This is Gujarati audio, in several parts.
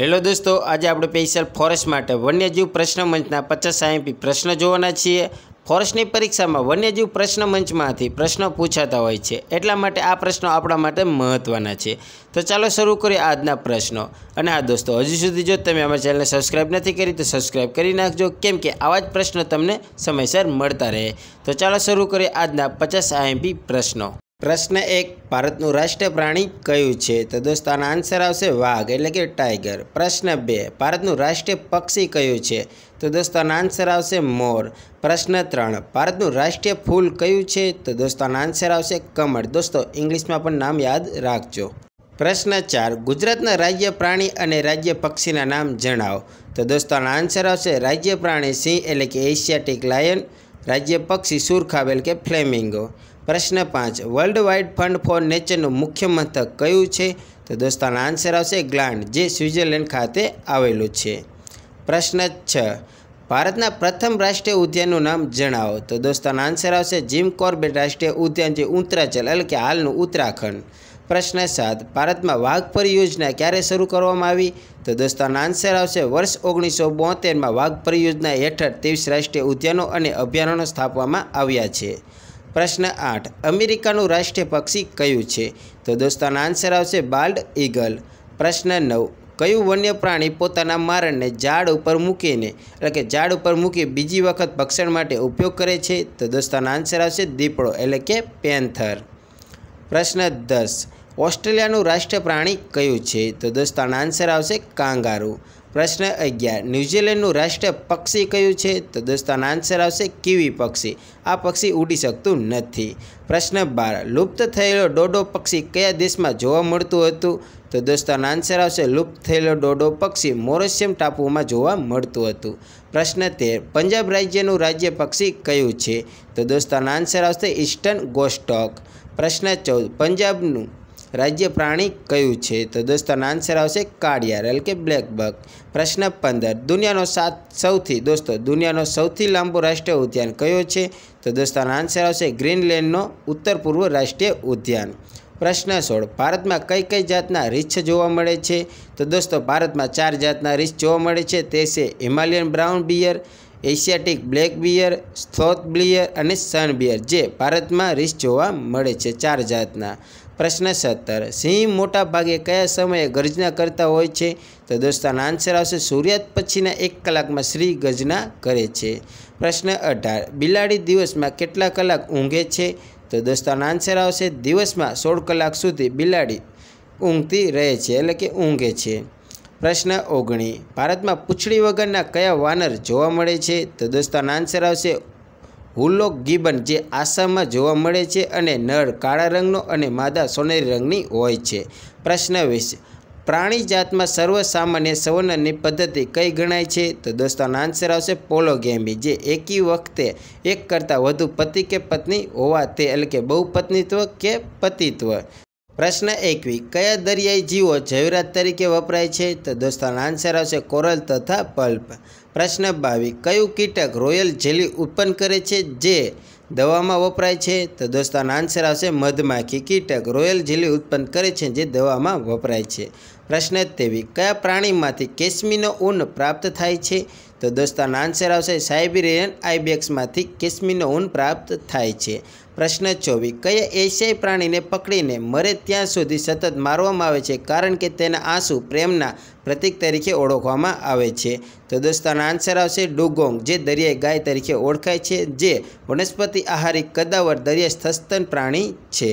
હેલો દોસ્તો આજે આપણે પેશિયલ ફોરેસ્ટ માટે વન્યજીવ પ્રશ્ન મંચના પચાસ આઈએમપી પ્રશ્ન જોવાના છીએ ફોરેસ્ટની પરીક્ષામાં વન્યજીવ પ્રશ્ન મંચમાંથી પ્રશ્નો પૂછાતા હોય છે એટલા માટે આ પ્રશ્નો આપણા માટે મહત્ત્વના છે તો ચાલો શરૂ કરીએ આજના પ્રશ્નો અને આ દોસ્તો હજી સુધી જો તમે અમારી ચેનલને સબસ્ક્રાઈબ નથી કરી તો સબસ્ક્રાઈબ કરી નાખજો કેમ કે આવા જ પ્રશ્નો તમને સમયસર મળતા રહે તો ચાલો શરૂ કરીએ આજના પચાસ આઈએમપી પ્રશ્નો પ્રશ્ન એક ભારતનું રાષ્ટ્રીય પ્રાણી કયું છે તો દોસ્તો આનો આન્સર આવશે વાઘ એટલે કે ટાઈગર પ્રશ્ન બે ભારતનું રાષ્ટ્રીય પક્ષી કયું છે તો દોસ્તો આનો આન્સર આવશે મોર પ્રશ્ન ત્રણ ભારતનું રાષ્ટ્રીય ફૂલ કયું છે તો દોસ્તો આનો આન્સર આવશે કમળ દોસ્તો ઇંગ્લિશમાં પણ નામ યાદ રાખજો પ્રશ્ન ચાર ગુજરાતના રાજ્ય પ્રાણી અને રાજ્ય પક્ષીના નામ જણાવો તો દોસ્તો આનો આન્સર આવશે રાજ્ય પ્રાણી સિંહ એટલે કે એશિયાટિક લાયન રાજ્ય પક્ષી સુરખાબ એટલે કે ફ્લેમિંગો પ્રશ્ન પાંચ વર્લ્ડ વાઇડ ફંડ ફોર નેચરનું મુખ્ય મથક કયું છે તો દોસ્તાનો આન્સર આવશે ગ્લાન્ડ જે સ્વિટ્ઝરલેન્ડ ખાતે આવેલું છે પ્રશ્ન છ ભારતના પ્રથમ રાષ્ટ્રીય ઉદ્યાનનું નામ જણાવો તો દોસ્તાનો આન્સર આવશે જીમ કોર્બેટ રાષ્ટ્રીય ઉદ્યાન જે ઉત્તરાચલ એટલે કે હાલનું ઉત્તરાખંડ પ્રશ્ન સાત ભારતમાં વાઘ પરિયોજના ક્યારે શરૂ કરવામાં આવી તો દોસ્તાનો આન્સર આવશે વર્ષ ઓગણીસો બોતેરમાં વાઘ પરિયોજના હેઠળ ત્રેવીસ રાષ્ટ્રીય ઉદ્યાનો અને અભયારણ્યો સ્થાપવામાં આવ્યા છે પ્રશ્ન આઠ અમેરિકાનું રાષ્ટ્રીય પક્ષી કયું છે તો દોસ્તો આન્સર આવશે બાલ્ડ ઈગલ પ્રશ્ન નવ કયું વન્ય પ્રાણી પોતાના મારણને ઝાડ ઉપર મૂકીને એટલે કે ઝાડ ઉપર મૂકી બીજી વખત ભક્ષણ માટે ઉપયોગ કરે છે તો દોસ્તાનો આન્સર આવશે દીપડો એટલે કે પેન્થર પ્રશ્ન દસ ઓસ્ટ્રેલિયાનું રાષ્ટ્રીય પ્રાણી કયું છે તો દોસ્તાનો આન્સર આવશે કાંગારું પ્રશ્ન અગિયાર ન્યૂઝીલેન્ડનું રાષ્ટ્રીય પક્ષી કયું છે તો દોસ્તો આનો આન્સર આવશે કીવી પક્ષી આ પક્ષી ઉડી શકતું નથી પ્રશ્ન બાર લુપ્ત થયેલો ડોડો પક્ષી કયા દેશમાં જોવા મળતું હતું તો દોસ્તો આનો આન્સર આવશે લુપ્ત થયેલો ડોડો પક્ષી મોરેશિયમ ટાપુમાં જોવા મળતું હતું પ્રશ્ન તેર પંજાબ રાજ્યનું રાજ્ય પક્ષી કયું છે તો દોસ્તો આનો આન્સર આવશે ઈસ્ટર્ન ગોસ્ટોક પ્રશ્ન ચૌદ પંજાબનું રાજ્ય પ્રાણી કયું છે તો દોસ્તોનો આન્સર આવશે કાળિયાર એટલે કે બ્લેકબક પ્રશ્ન પંદર દુનિયાનો સાત સૌથી દોસ્તો દુનિયાનો સૌથી લાંબો રાષ્ટ્રીય ઉદ્યાન કયો છે તો દોસ્તોનો આન્સર આવશે ગ્રીનલેન્ડનો ઉત્તર પૂર્વ રાષ્ટ્રીય ઉદ્યાન પ્રશ્ન સોળ ભારતમાં કઈ કઈ જાતના રીછ જોવા મળે છે તો દોસ્તો ભારતમાં ચાર જાતના રીછ જોવા મળે છે તે છે Himalayan brown bear Asiatic black bear sloth bear અને સન બિયર જે ભારતમાં રીછ જોવા મળે છે ચાર જાતના પ્રશ્ન સત્તર સિંહ મોટા ભાગે કયા સમયે ગર્જના કરતા હોય છે તો દોસ્તાનો આન્સર આવશે સૂર્યાત પછીના એક કલાકમાં શ્રી ગર્જના કરે છે પ્રશ્ન અઢાર બિલાડી દિવસમાં કેટલા કલાક ઊંઘે છે તો દોસ્તાનો આન્સર આવશે દિવસમાં સોળ કલાક સુધી બિલાડી ઊંઘતી રહે છે એટલે કે ઊંઘે છે પ્રશ્ન ઓગણી ભારતમાં પૂંછડી વગરના કયા વાનર જોવા મળે છે તો દોસ્તાનો આન્સર આવશે હુલોક ગિબન જે આસામમાં જોવા મળે છે અને નળ કાળા રંગનો અને માદા સોનેરી રંગની હોય છે પ્રશ્ન વીસ પ્રાણીજાતમાં સર્વસામાન્ય સંવનનની પદ્ધતિ કઈ ગણાય છે તો દોસ્તોનો આન્સર આવશે પોલોગેમી જે એકી વખતે એક કરતાં વધુ પતિ કે પત્ની હોવા તે એટલે કે બહુપત્નીત્વ કે પતિત્વ પ્રશ્ન એકવી કયા દરિયાઈ જીવો જૈવરાત તરીકે વપરાય છે તો દોસ્તાનો આન્સર આવશે કોરલ તથા પલ્પ પ્રશ્ન બાવી કયું કીટક રોયલ જેલી ઉત્પન્ન કરે છે જે દવામાં વપરાય છે તો દોસ્તાનો આન્સર આવશે મધમાખી કીટક રોયલ જેલી ઉત્પન્ન કરે છે જે દવામાં વપરાય છે પ્રશ્ન તેવી કયા પ્રાણીમાંથી કેશમીનો ઊન પ્રાપ્ત થાય છે તો દોસ્તાનો આન્સર આવશે સાઇબિરિયન આઈબેક્સમાંથી કેશમીનો ઊન પ્રાપ્ત થાય છે પ્રશ્ન ચોવી કયા એશિયાઈ પ્રાણીને પકડીને મરે ત્યાં સુધી સતત મારવામાં આવે છે કારણ કે તેના આંસુ પ્રેમના પ્રતિક તરીકે ઓળખવામાં આવે છે તો દોસ્તાનો આન્સર આવશે ડુગોંગ જે દરિયાઈ ગાય તરીકે ઓળખાય છે જે વનસ્પતિ આહારી કદાવર દરિયાઈ સ્થસ્તન પ્રાણી છે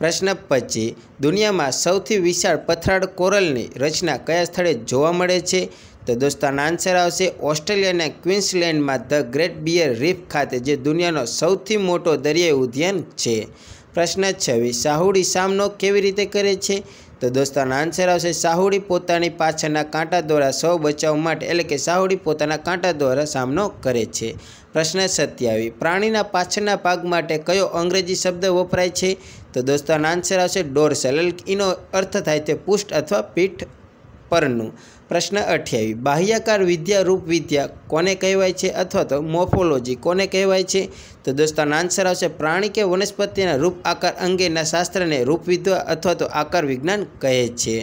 પ્રશ્ન પછી દુનિયામાં સૌથી વિશાળ પથરાળ કોરલની રચના કયા સ્થળે જોવા મળે છે તો દોસ્તો આન્સર આવશે ઓસ્ટ્રેલિયાના ક્વિન્સલેન્ડમાં ધ ગ્રેટ બિયર રીફ ખાતે જે દુનિયાનો સૌથી મોટો દરિયાઈ ઉદ્યાન છે પ્રશ્ન છવ્વીસ સાહુડી સામનો કેવી રીતે કરે છે તો દોસ્તાનો આન્સર આવશે સાહુડી પોતાની પાછળના કાંટા દ્વારા સૌ બચાવ માટે એટલે કે સાહુડી પોતાના કાંટા દ્વારા સામનો કરે છે પ્રશ્ન સત્યાવી પ્રાણીના પાછળના ભાગ માટે કયો અંગ્રેજી શબ્દ વપરાય છે તો દોસ્તાનો આન્સર આવશે ડોર ડોર્સલ એનો અર્થ થાય તે પુષ્ટ અથવા પીઠ પરનું પ્રશ્ન અઠ્યાવી બાહ્યાકાર વિદ્યારૂપ વિદ્યા કોને કહેવાય છે અથવા તો મોફોલોજી કોને કહેવાય છે તો દોસ્તાનો આન્સર આવશે પ્રાણી કે વનસ્પતિના રૂપ આકાર અંગેના શાસ્ત્રને રૂપવિદ્યા અથવા તો આકાર વિજ્ઞાન કહે છે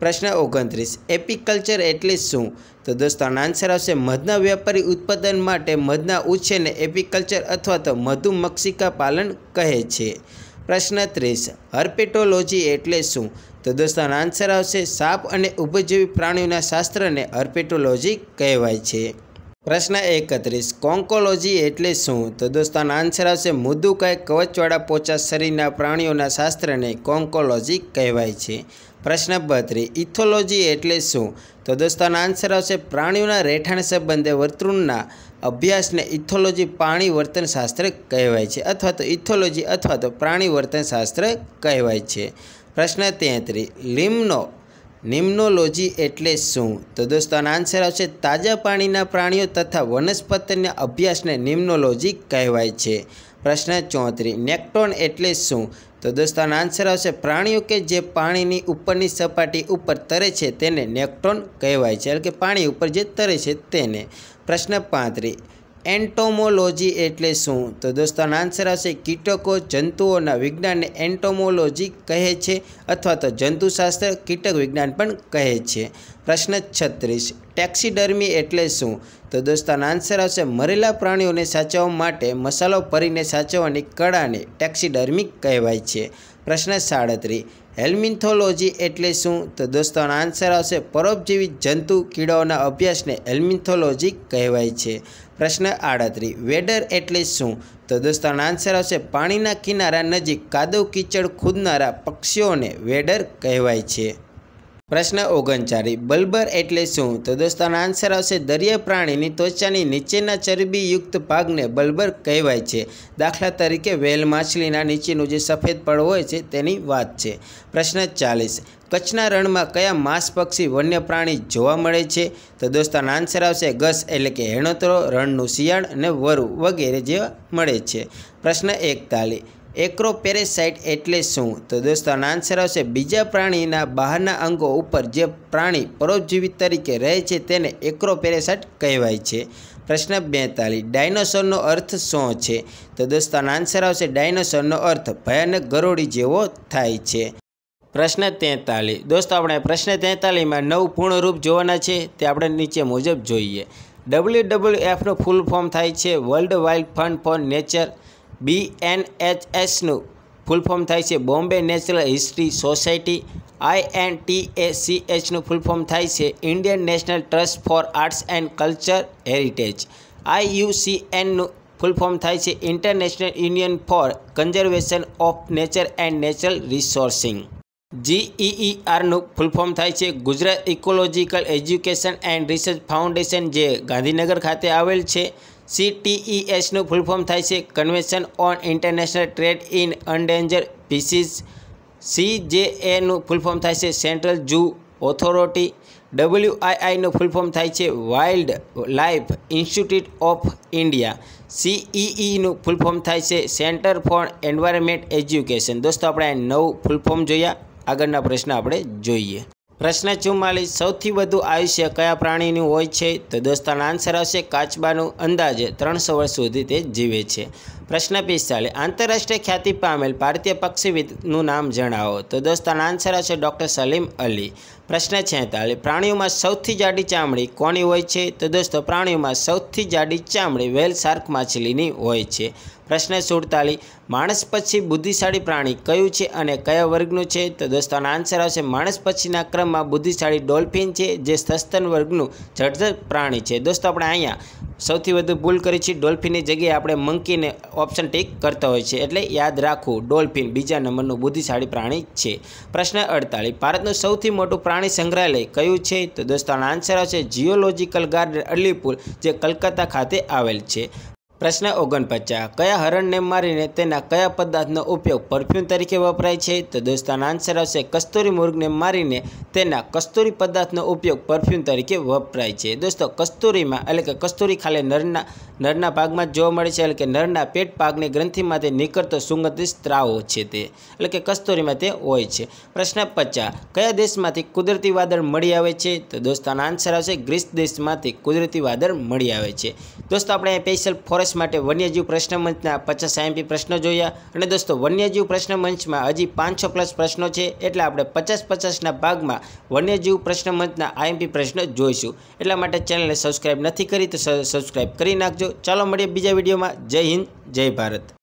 પ્રશ્ન ઓગણત્રીસ એપિકલ્ચર એટલે શું તો દોસ્તાનો આન્સર આવશે મધના વ્યાપારી ઉત્પાદન માટે મધના ઉછેરને એપિકલ્ચર અથવા તો મધુમક્ષિકા પાલન કહે છે પ્રશ્ન ત્રીસ હર્પેટોલોજી એટલે શું તો દોસ્તો આન્સર આવશે સાપ અને ઉપજીવી પ્રાણીઓના શાસ્ત્રને હર્પેટોલોજી કહેવાય છે પ્રશ્ન એકત્રીસ કોન્કોલોજી એટલે શું તો દોસ્તો આન્સર આવશે મુદુકાય કવચવાળા પોચા શરીરના પ્રાણીઓના શાસ્ત્રને કોન્કોલોજી કહેવાય છે પ્રશ્ન બત્રીસ ઇથોલોજી એટલે શું તો દોસ્તોનો આન્સર આવશે પ્રાણીઓના રહેઠાણ સંબંધે વર્તૃણના અભ્યાસને ઇથોલોજી પાણી વર્તનશાસ્ત્ર કહેવાય છે અથવા તો ઇથોલોજી અથવા તો પ્રાણી વર્તનશાસ્ત્ર કહેવાય છે પ્રશ્ન તેત્રીસ લિમ્નો નિમ્નોલોજી એટલે શું તો દોસ્તો આનો આન્સર આવશે તાજા પાણીના પ્રાણીઓ તથા વનસ્પતિના અભ્યાસને નિમ્નોલોજી કહેવાય છે પ્રશ્ન ચોત્રીસ નેક્ટોન એટલે શું તો દોસ્તો આનો આન્સર આવશે પ્રાણીઓ કે જે પાણીની ઉપરની સપાટી ઉપર તરે છે તેને નેક્ટોન કહેવાય છે એટલે કે પાણી ઉપર જે તરે છે તેને પ્રશ્ન પાંત્રીસ એન્ટોમોલોજી એટલે શું તો દોસ્તો આનો આન્સર આવશે કીટકો જંતુઓના વિજ્ઞાનને એન્ટોમોલોજી કહે છે અથવા તો જંતુશાસ્ત્ર કીટક વિજ્ઞાન પણ કહે છે પ્રશ્ન છત્રીસ ટેક્સીડર્મી એટલે શું તો દોસ્તાનો આન્સર આવશે મરેલા પ્રાણીઓને સાચવવા માટે મસાલો ભરીને સાચવવાની કળાને ટેક્સીડર્મી કહેવાય છે પ્રશ્ન સાડત્રી હેલ્મિન્થોલોજી એટલે શું તો દોસ્તાનો આન્સર આવશે પરોપજીવી જંતુ કીડાઓના અભ્યાસને હેલ્મિન્થોલોજી કહેવાય છે પ્રશ્ન આડત્રી વેડર એટલે શું તો દોસ્તાનો આન્સર આવશે પાણીના કિનારા નજીક કાદવ કીચડ ખૂદનારા પક્ષીઓને વેડર કહેવાય છે પ્રશ્ન ઓગણચાળી બલ્બર એટલે શું તો દોસ્તાનો આન્સર આવશે દરિયા પ્રાણીની ત્વચાની નીચેના ચરબીયુક્ત ભાગને બલ્બર કહેવાય છે દાખલા તરીકે વેલ માછલીના નીચેનું જે સફેદ પળ હોય છે તેની વાત છે પ્રશ્ન ચાલીસ કચ્છના રણમાં કયા માંસ પક્ષી વન્ય પ્રાણી જોવા મળે છે તો દોસ્તાનો આન્સર આવશે ગસ એટલે કે હેણોતરો રણનું શિયાળ અને વરુ વગેરે જેવા મળે છે પ્રશ્ન એકતાલીસ એક્રોપેરેસાઇટ એટલે શું તો દોસ્તો આનો આન્સર આવશે બીજા પ્રાણીના બહારના અંગો ઉપર જે પ્રાણી પરોપજીવી તરીકે રહે છે તેને એક્રોપેરેસાઇટ કહેવાય છે પ્રશ્ન બેતાલીસ ડાયનોસોરનો અર્થ શું છે તો દોસ્તો આનો આન્સર આવશે ડાયનોસોરનો અર્થ ભયાનક ગરોળી જેવો થાય છે પ્રશ્ન તેતાલીસ દોસ્તો આપણે પ્રશ્ન તેતાલીસમાં નવ પૂર્ણરૂપ જોવાના છે તે આપણે નીચે મુજબ જોઈએ ડબલ્યુ ડબલ્યુ એફનું ફૂલ ફોર્મ થાય છે world wild fund for nature બીએનએચએસનું ફૂલ ફોર્મ થાય છે Bombay natural history society I આઈએનટીએસીએચનું ફૂલ ફોર્મ થાય છે Indian national trust for arts and culture heritage I U આઈયુસીએનનું ફૂલ ફોર્મ થાય છે international union for conservation of nature and natural resourcing જીઈઈઆરનું ફૂલ ફોર્મ થાય છે Gujarat ecological education and research foundation જે ગાંધીનગર ખાતે આવેલ છે સીટીઈએસનું ફૂલ ફોર્મ થાય છે convention on international trade in endanger species સીજેએનું ફૂલ ફોર્મ થાય છે સેન્ટ્રલ જૂ ઓથોરિટી ડબલ્યુઆઈઆઈનું ફૂલ ફોર્મ થાય છે wild life institute of India સીઈઈનું ફૂલ થાય છે સેન્ટર ફોર એન્વાયરમેન્ટ એજ્યુકેશન દોસ્તો આપણે નવ ફૂલ ફોર્મ જોયા આગળના પ્રશ્ન આપણે જોઈએ પ્રશ્ન ચુમ્માલીસ સૌથી વધુ આયુષ્ય કયા પ્રાણીનું હોય છે તો દોસ્તાનો આન્સર આવશે કાચબાનું અંદાજે ત્રણસો વર્ષ સુધી તે જીવે છે પ્રશ્ન પિસ્તાલીસ આંતરરાષ્ટ્રીય ખ્યાતિ પામેલ ભારતીય પક્ષીવિદનું નામ જણાવો તો દોસ્તો આન્સર હશે ડૉક્ટર સલીમ અલી પ્રશ્ન છેતાલીસ પ્રાણીઓમાં સૌથી જાડી ચામડી કોની હોય છે તો દોસ્તો પ્રાણીઓમાં સૌથી જાડી ચામડી વેલ શાર્ક માછલીની હોય છે પ્રશ્ન સુડતાલીસ માણસ પછી બુદ્ધિશાળી પ્રાણી કયું છે અને કયા વર્ગનું છે તો દોસ્તો આન્સર આવશે માણસ પછીના ક્રમમાં બુદ્ધિશાળી ડોલ્ફિન છે જે સસ્તન વર્ગનું જડજ પ્રાણી છે દોસ્તો આપણે અહીંયા સૌથી વધુ ભૂલ કરી છે ડોલ્ફિનની જગ્યાએ આપણે મંકીને ઓપ્શન ટીક કરતા હોય છે એટલે યાદ રાખવું ડોલ્ફિન બીજા નંબરનું બુદ્ધિશાળી પ્રાણી છે પ્રશ્ન અડતાળીસ ભારતનું સૌથી મોટું પ્રાણી સંગ્રહાલય કયું છે તો દોસ્તાનો આન્સર આવશે જીઓલોજીકલ ગાર્ડન અરલીપુર જે કલકત્તા ખાતે આવેલ છે પ્રશ્ન ઓગણપચાસ કયા હરણને મારીને તેના કયા પદાર્થનો ઉપયોગ પરફ્યુમ તરીકે વપરાય છે તો દોસ્તાનો આન્સર આવશે કસ્તુરી મુર્ગને મારીને તેના કસ્તુરી પદાર્થનો ઉપયોગ પરફ્યુમ તરીકે વપરાય છે દોસ્તો કસ્તુરીમાં એટલે કે કસ્તુરી ખાલી નરના નરના ભાગમાં જોવા મળે છે એટલે કે નરના પેટ ભાગની ગ્રંથિમાંથી નીકળતો સુગંધિત સ્ત્રાવ છે તે એટલે કે કસ્તુરીમાં તે હોય છે પ્રશ્ન પચાસ કયા દેશમાંથી કુદરતી વાદળ મળી આવે છે તો દોસ્તાનો આન્સર આવશે ગ્રીસ દેશમાંથી કુદરતી વાદળ મળી આવે છે દોસ્તો આપણે સ્પેશિયલ ફોરેસ્ટ વર્ષ માટે વન્યજીવ પ્રશ્ન મંચના પચાસ આઈએમપી પ્રશ્નો જોયા અને દોસ્તો વન્યજીવ પ્રશ્ન મંચમાં હજી પાંચસો પ્લસ પ્રશ્નો છે એટલે આપણે પચાસ પચાસના ભાગમાં વન્યજીવ પ્રશ્ન મંચના આઈએમપી પ્રશ્નો જોઈશું એટલા માટે ચેનલને સબસ્ક્રાઈબ નથી કરી તો સબસ્ક્રાઈબ કરી નાખજો ચાલો મળીએ બીજા વિડીયોમાં જય હિન્દ જય ભારત